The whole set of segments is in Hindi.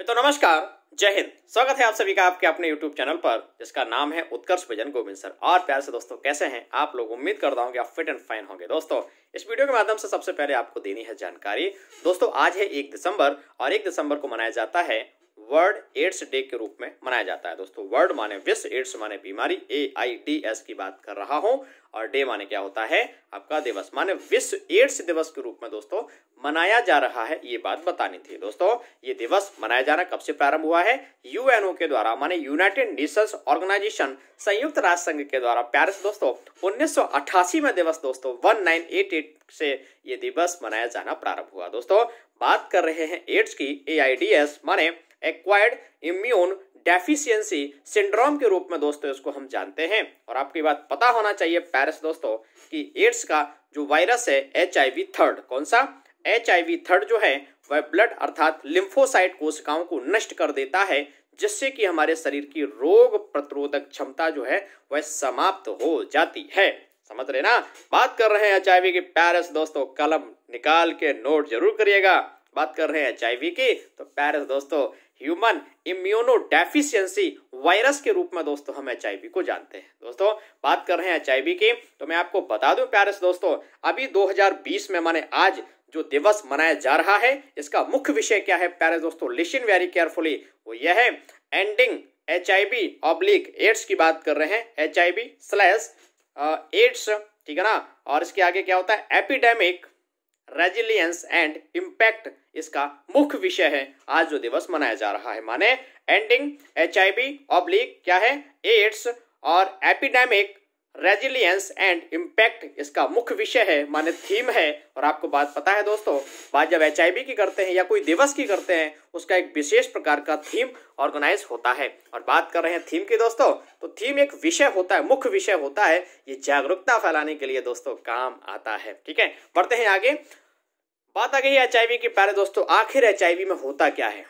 मित्रों तो नमस्कार जय हिंद स्वागत है आप सभी का आपके अपने YouTube चैनल पर जिसका नाम है उत्कर्ष भजन गोविंद सर और प्यार से दोस्तों कैसे हैं आप लोग उम्मीद करता हूं कि आप फिट एंड फाइन होंगे दोस्तों इस वीडियो के माध्यम से सबसे पहले आपको देनी है जानकारी दोस्तों आज है एक दिसंबर और एक दिसंबर को मनाया जाता है वर्ल्ड एड्स डे के रूप में मनाया जाता है दोस्तों वर्ल्ड माने विश्व एड्स माने बीमारी ए आई डी एस की बात कर रहा हूं और डे माने क्या होता है आपका दिवस माने विश्व एड्स दिवस के रूप में दोस्तों मनाया जा रहा है ये बात बतानी थी दोस्तों ये दिवस मनाया जाना कब से प्रारंभ हुआ है यूएनओ के द्वारा माने यूनाइटेड नेशंस ऑर्गेनाइजेशन संयुक्त राष्ट्र संघ के द्वारा पेरिस दोस्तों उन्नीस में दिवस दोस्तों 1988 से ये दिवस मनाया जाना प्रारंभ हुआ दोस्तों बात कर रहे हैं एड्स की ए माने एक्वायर्ड इम्यून डेफिशिएंसी सिंड्रोम के रूप में दोस्तों इसको हम जानते हैं और आपकी बात पता होना चाहिए पेरिस दोस्तों कि एड्स का जो वायरस है एच थर्ड कौन सा एच थर्ड जो है वह ब्लड अर्थात लिम्फोसाइट कोशिकाओं को नष्ट कर देता है जिससे कि हमारे शरीर की रोग प्रतिरोधक क्षमता जो है वह समाप्त हो जाती है समझ रहे ना बात कर रहे हैं एच के पेरिस दोस्तों कलम निकाल के नोट जरूर करिएगा बात कर रहे हैं एच की तो पेरिस दोस्तों ह्यूमन इम्यूनोडेफिशिएंसी वायरस के रूप में दोस्तों हम एच को जानते हैं दोस्तों बात कर रहे हैं एच की तो मैं आपको बता दूं प्यारे से दोस्तों अभी 2020 में माने आज जो दिवस मनाया जा रहा है इसका मुख्य विषय क्या है प्यारे दोस्तों लिसन वेरी केयरफुली वो यह है ending H I V oblique AIDS की बात कर रहे हैं H I V slash AIDS ठीक है ना और इसके आगे क्या होता है एपिडेमिक रेजिलियंस एंड इम्पैक्ट इसका मुख्य विषय है आज जो दिवस मनाया जा रहा है माने ending H I V oblique क्या है एड्स और एपिडेमिक रेजिलियंस एंड इम्पैक्ट इसका मुख्य विषय है माने थीम है और आपको बात पता है दोस्तों बात जब एच की करते हैं या कोई दिवस की करते हैं उसका एक विशेष प्रकार का थीम ऑर्गेनाइज होता है और बात कर रहे हैं थीम की दोस्तों तो थीम एक विषय होता है मुख्य विषय होता है ये जागरूकता फैलाने के लिए दोस्तों काम आता है ठीक है बढ़ते हैं आगे बात आ गई एच की प्यारे दोस्तों आखिर एच में होता क्या है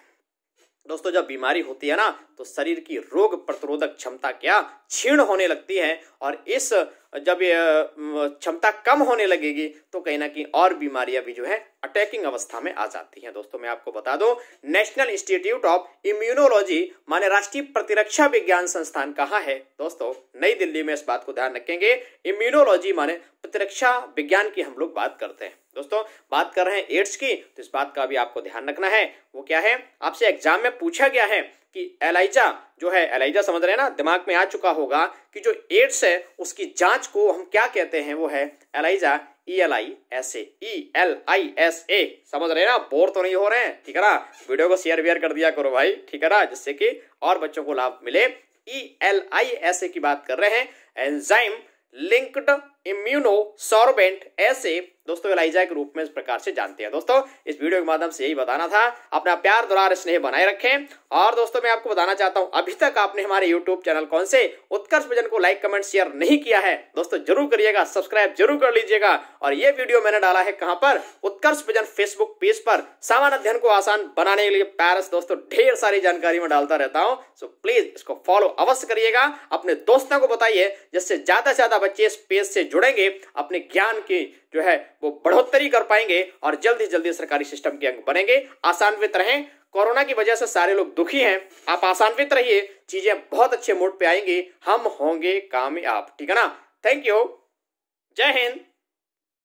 दोस्तों जब बीमारी होती है ना तो शरीर की रोग प्रतिरोधक क्षमता क्या क्षीण होने लगती है और इस जब क्षमता कम होने लगेगी तो कहीं ना कहीं और बीमारियां भी जो है अटैकिंग अवस्था में आ जाती हैं दोस्तों मैं आपको बता दूं नेशनल इंस्टीट्यूट ऑफ इम्यूनोलॉजी माने राष्ट्रीय प्रतिरक्षा विज्ञान संस्थान कहाँ है दोस्तों नई दिल्ली में इस बात को ध्यान रखेंगे इम्यूनोलॉजी माने प्रतिरक्षा विज्ञान की हम लोग बात करते हैं दोस्तों बात कर रहे हैं एड्स की तो इस बात का भी आपको ध्यान रखना है वो क्या है आपसे एग्जाम में पूछा गया है कि एलाइजा जो है एलाइजा समझ रहे हैं ना दिमाग में आ चुका होगा कि जो एड्स है उसकी जांच को हम क्या कहते हैं वो है ELISA E L I S A E L I S A समझ रहे हैं ना बोर तो नहीं हो रहे हैं ठीक है ना वीडियो को शेयर वेयर कर दिया करो भाई ठीक है ना जिससे कि और बच्चों को लाभ मिले ई एल आई एस ए की बात कर रहे हैं एंजाइम लिंक्ड इम्यूनोसॉर्बेंट ऐसे दोस्तों एलाइजा के रूप में इस प्रकार से जानते हैं दोस्तों इस वीडियो के माध्यम से यही बताना था अपना प्यार दुलार स्नेह बनाए रखें और दोस्तों मैं आपको बताना चाहता हूं अभी तक आपने हमारे यूट्यूब चैनल कौन से उत्कर्ष भजन को लाइक कमेंट शेयर नहीं किया है दोस्तों जरूर करिएगा सब्सक्राइब जरूर कर लीजिएगा और ये वीडियो मैंने डाला है कहां पर उत्कर्ष भजन फेसबुक पेज पर सामान्य अध्ययन को आसान बनाने के लिए पैरस दोस्तों ढेर सारी जानकारी में डालता रहता हूँ सो प्लीज इसको फॉलो अवश्य करिएगा अपने दोस्तों को बताइए जिससे ज्यादा से ज्यादा बच्चे इस पेज से जुड़ेंगे अपने ज्ञान की जो है वो बढ़ोतरी कर पाएंगे और जल्दी जल्दी सरकारी सिस्टम के अंग बनेंगे आसानवित रहें कोरोना की वजह से सारे लोग दुखी हैं आप आसानवित रहिए चीजें बहुत अच्छे मोड पे आएंगी हम होंगे कामयाब ठीक है ना थैंक यू जय हिंद